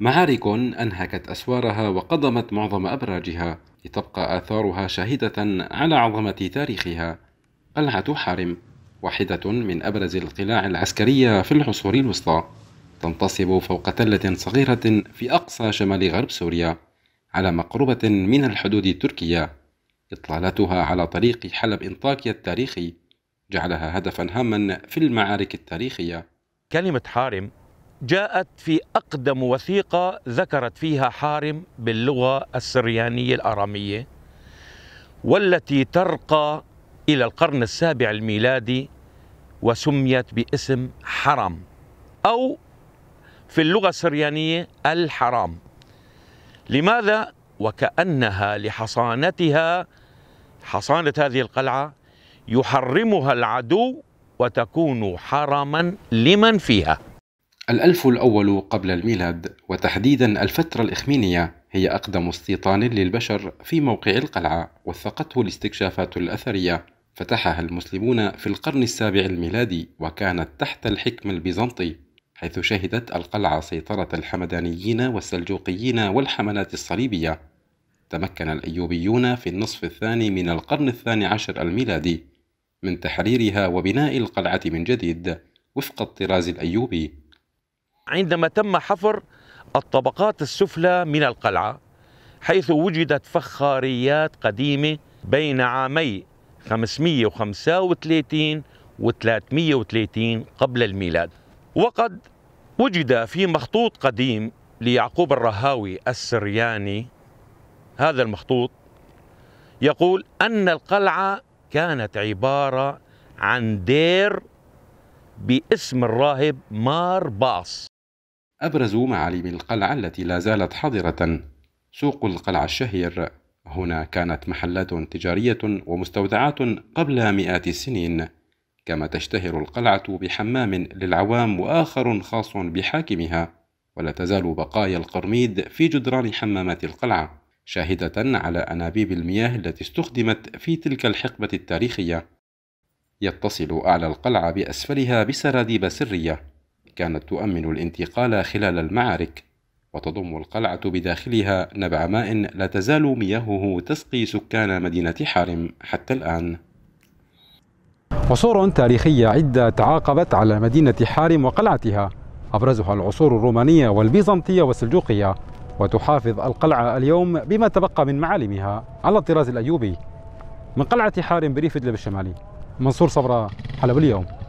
معارك أنهكت أسوارها وقضمت معظم أبراجها لتبقى آثارها شاهدة على عظمة تاريخها قلعة حارم واحدة من أبرز القلاع العسكرية في العصور الوسطى تنتصب فوق تلة صغيرة في أقصى شمال غرب سوريا على مقربة من الحدود التركية إطلالتها على طريق حلب إنطاكيا التاريخي جعلها هدفا هاما في المعارك التاريخية كلمة حارم جاءت في أقدم وثيقة ذكرت فيها حارم باللغة السريانية الآرامية والتي ترقى إلى القرن السابع الميلادي وسميت باسم حرم أو في اللغة السريانية الحرام لماذا؟ وكأنها لحصانتها حصانة هذه القلعة يحرمها العدو وتكون حرما لمن فيها الألف الأول قبل الميلاد وتحديدا الفترة الإخمينية هي أقدم استيطان للبشر في موقع القلعة وثقته الاستكشافات الأثرية فتحها المسلمون في القرن السابع الميلادي وكانت تحت الحكم البيزنطي حيث شهدت القلعة سيطرة الحمدانيين والسلجوقيين والحملات الصليبية تمكن الأيوبيون في النصف الثاني من القرن الثاني عشر الميلادي من تحريرها وبناء القلعة من جديد وفق الطراز الأيوبي عندما تم حفر الطبقات السفلى من القلعة حيث وجدت فخاريات قديمة بين عامي 535 و 330 قبل الميلاد وقد وجد في مخطوط قديم ليعقوب الرهاوي السرياني هذا المخطوط يقول أن القلعة كانت عبارة عن دير باسم الراهب مار باص أبرز معالم القلعة التي لا زالت حاضرة سوق القلعة الشهير هنا كانت محلات تجارية ومستودعات قبل مئات السنين كما تشتهر القلعة بحمام للعوام وآخر خاص بحاكمها ولا تزال بقايا القرميد في جدران حمامات القلعة شاهدة على أنابيب المياه التي استخدمت في تلك الحقبة التاريخية يتصل أعلى القلعة بأسفلها بسراديب سرية كانت تؤمن الانتقال خلال المعارك وتضم القلعة بداخلها نبع ماء لا تزال مياهه تسقي سكان مدينة حارم حتى الآن عصور تاريخية عدة تعاقبت على مدينة حارم وقلعتها أبرزها العصور الرومانية والبيزنطية والسلجوقية وتحافظ القلعة اليوم بما تبقى من معالمها على الطراز الأيوبي من قلعة حارم بريف إدلب الشمالي منصور صبرا حلب اليوم